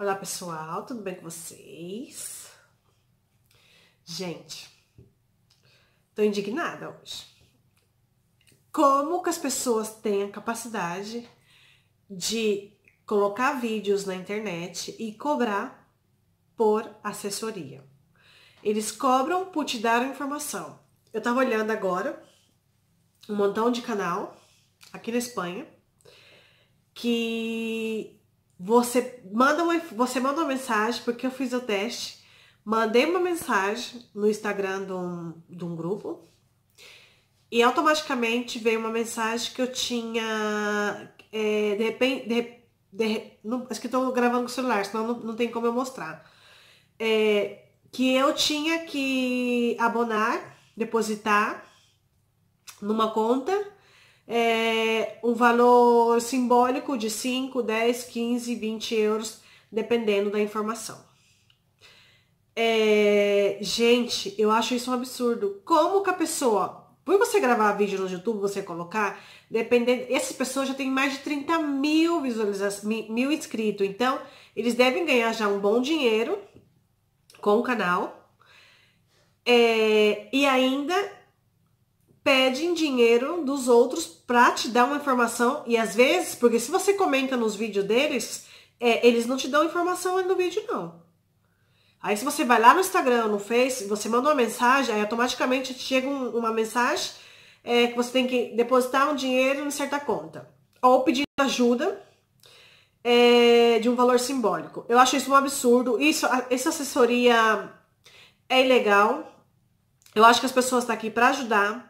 Olá pessoal, tudo bem com vocês? Gente, tô indignada hoje. Como que as pessoas têm a capacidade de colocar vídeos na internet e cobrar por assessoria? Eles cobram por te dar a informação. Eu tava olhando agora um montão de canal aqui na Espanha que você manda, uma, você manda uma mensagem, porque eu fiz o teste. Mandei uma mensagem no Instagram de um, de um grupo. E automaticamente veio uma mensagem que eu tinha. É, de repente. De, de, não, acho que estou gravando com o celular, senão não, não tem como eu mostrar. É, que eu tinha que abonar, depositar numa conta é, um valor simbólico de 5, 10, 15, 20 euros, dependendo da informação. É, gente, eu acho isso um absurdo. Como que a pessoa, por você gravar vídeo no YouTube, você colocar, dependendo, essas pessoas já têm mais de 30 mil visualizações, mil inscritos, então eles devem ganhar já um bom dinheiro com o canal. É, e ainda pedem dinheiro dos outros para te dar uma informação e às vezes, porque se você comenta nos vídeos deles, é, eles não te dão informação no vídeo não. Aí se você vai lá no Instagram, no Face, você manda uma mensagem, aí automaticamente chega um, uma mensagem é, que você tem que depositar um dinheiro em certa conta. Ou pedir ajuda é, de um valor simbólico. Eu acho isso um absurdo. Isso, essa assessoria é ilegal. Eu acho que as pessoas estão tá aqui para ajudar,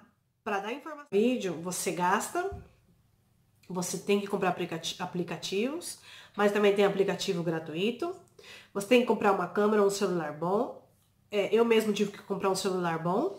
para dar informação. Vídeo você gasta, você tem que comprar aplicativos, mas também tem aplicativo gratuito. Você tem que comprar uma câmera, um celular bom. É, eu mesmo tive que comprar um celular bom.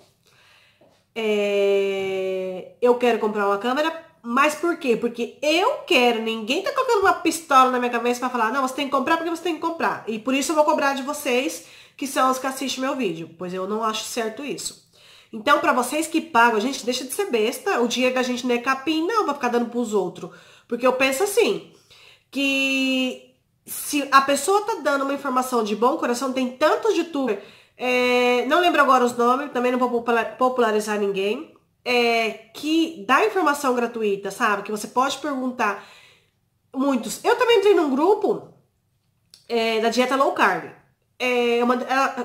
É, eu quero comprar uma câmera, mas por quê? Porque eu quero, ninguém tá colocando uma pistola na minha cabeça para falar, não, você tem que comprar porque você tem que comprar. E por isso eu vou cobrar de vocês, que são os que assistem meu vídeo, pois eu não acho certo isso. Então, para vocês que pagam, a gente, deixa de ser besta. O dinheiro da gente não é capim, não, vai ficar dando pros outros. Porque eu penso assim, que se a pessoa tá dando uma informação de bom coração, tem tantos youtubers, é, não lembro agora os nomes, também não vou popularizar ninguém, é, que dá informação gratuita, sabe? Que você pode perguntar muitos. Eu também entrei num grupo é, da dieta low carb. É, uma,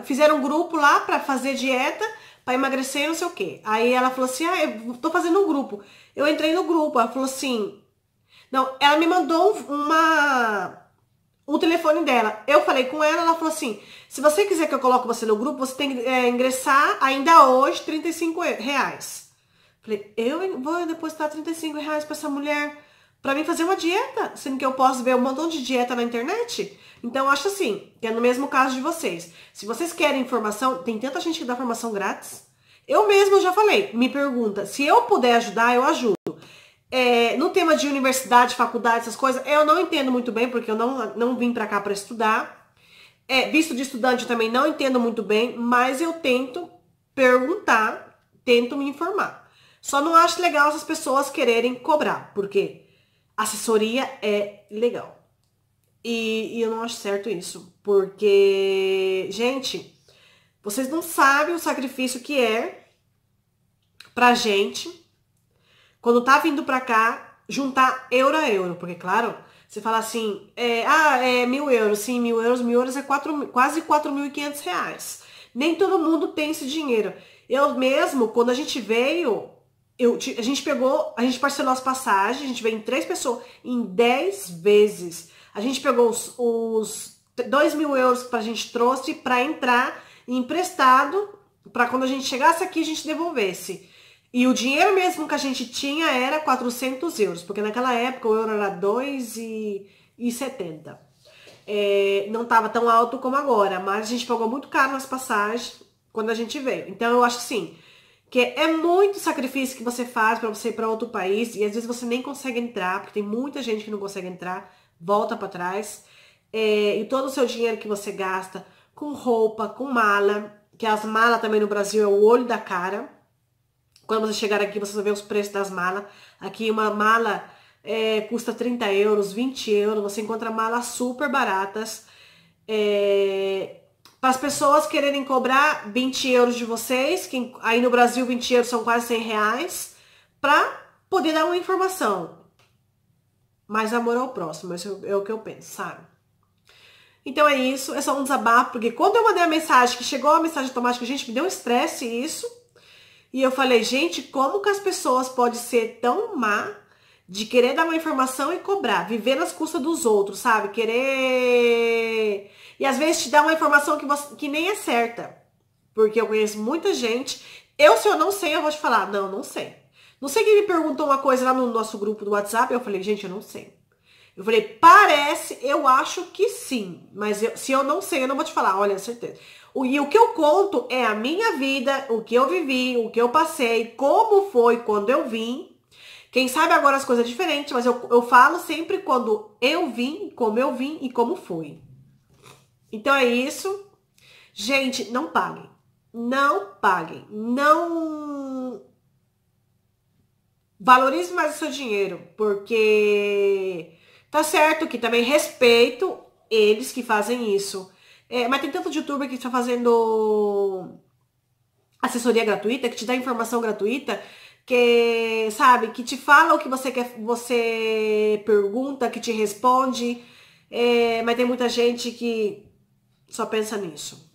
fizeram um grupo lá para fazer dieta, para emagrecer não sei o quê. Aí ela falou assim, ah, eu tô fazendo um grupo. Eu entrei no grupo, ela falou assim, não, ela me mandou uma o telefone dela. Eu falei com ela, ela falou assim: se você quiser que eu coloque você no grupo, você tem que é, ingressar ainda hoje 35 reais. Falei, eu vou depositar 35 reais pra essa mulher para mim fazer uma dieta, sendo que eu posso ver um montão de dieta na internet. Então, acho assim, que é no mesmo caso de vocês. Se vocês querem informação, tem tanta gente que dá formação grátis. Eu mesmo já falei, me pergunta, se eu puder ajudar, eu ajudo. É, no tema de universidade, faculdade, essas coisas, eu não entendo muito bem, porque eu não, não vim para cá para estudar. É, visto de estudante, eu também não entendo muito bem, mas eu tento perguntar, tento me informar. Só não acho legal essas pessoas quererem cobrar, porque assessoria é legal. E, e, eu não acho certo isso, porque, gente, vocês não sabem o sacrifício que é pra gente quando tá vindo pra cá juntar euro a euro, porque, claro, você fala assim, é, ah, é mil euros, sim, mil euros, mil euros é quatro, quase quatro mil e quinhentos reais. Nem todo mundo tem esse dinheiro. Eu mesmo, quando a gente veio, eu, a gente pegou, a gente parcelou as passagens, a gente veio em três pessoas, em dez vezes. A gente pegou os, os dois mil euros que a gente trouxe para entrar emprestado, para quando a gente chegasse aqui a gente devolvesse. E o dinheiro mesmo que a gente tinha era 400 euros, porque naquela época o euro era 2,70. É, não estava tão alto como agora, mas a gente pagou muito caro nas passagens quando a gente veio. Então eu acho que sim, que é muito sacrifício que você faz para você ir para outro país e às vezes você nem consegue entrar, porque tem muita gente que não consegue entrar, volta para trás. É, e todo o seu dinheiro que você gasta com roupa, com mala, que as malas também no Brasil é o olho da cara. Quando você chegar aqui, você vai ver os preços das malas. Aqui uma mala é, custa 30 euros, 20 euros, você encontra malas super baratas. É, para as pessoas quererem cobrar 20 euros de vocês, que aí no Brasil 20 euros são quase 100 reais, para poder dar uma informação. Mais amor ao próximo, isso é, é o que eu penso, sabe? Então é isso, é só um desabafo, porque quando eu mandei a mensagem, que chegou a mensagem automática, gente, me deu um estresse isso, e eu falei, gente, como que as pessoas podem ser tão má de querer dar uma informação e cobrar, viver nas custas dos outros, sabe? Querer. E às vezes te dá uma informação que, você, que nem é certa. Porque eu conheço muita gente. Eu, se eu não sei, eu vou te falar, não, não sei. Não sei quem me perguntou uma coisa lá no nosso grupo do WhatsApp, eu falei, gente, eu não sei. Eu falei, parece, eu acho que sim. Mas eu, se eu não sei, eu não vou te falar, olha, certeza. O, e o que eu conto é a minha vida, o que eu vivi, o que eu passei, como foi quando eu vim, quem sabe agora as coisas é diferentes, mas eu, eu falo sempre quando eu vim, como eu vim e como fui. Então é isso. Gente, não paguem. Não paguem. Não. Valorize mais o seu dinheiro, porque tá certo que também respeito eles que fazem isso. É, mas tem tanto youtuber que está fazendo assessoria gratuita, que te dá informação gratuita, que, sabe, que te fala o que você quer, você pergunta, que te responde, é, mas tem muita gente que só pensa nisso.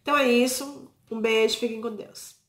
Então é isso, um beijo, fiquem com Deus.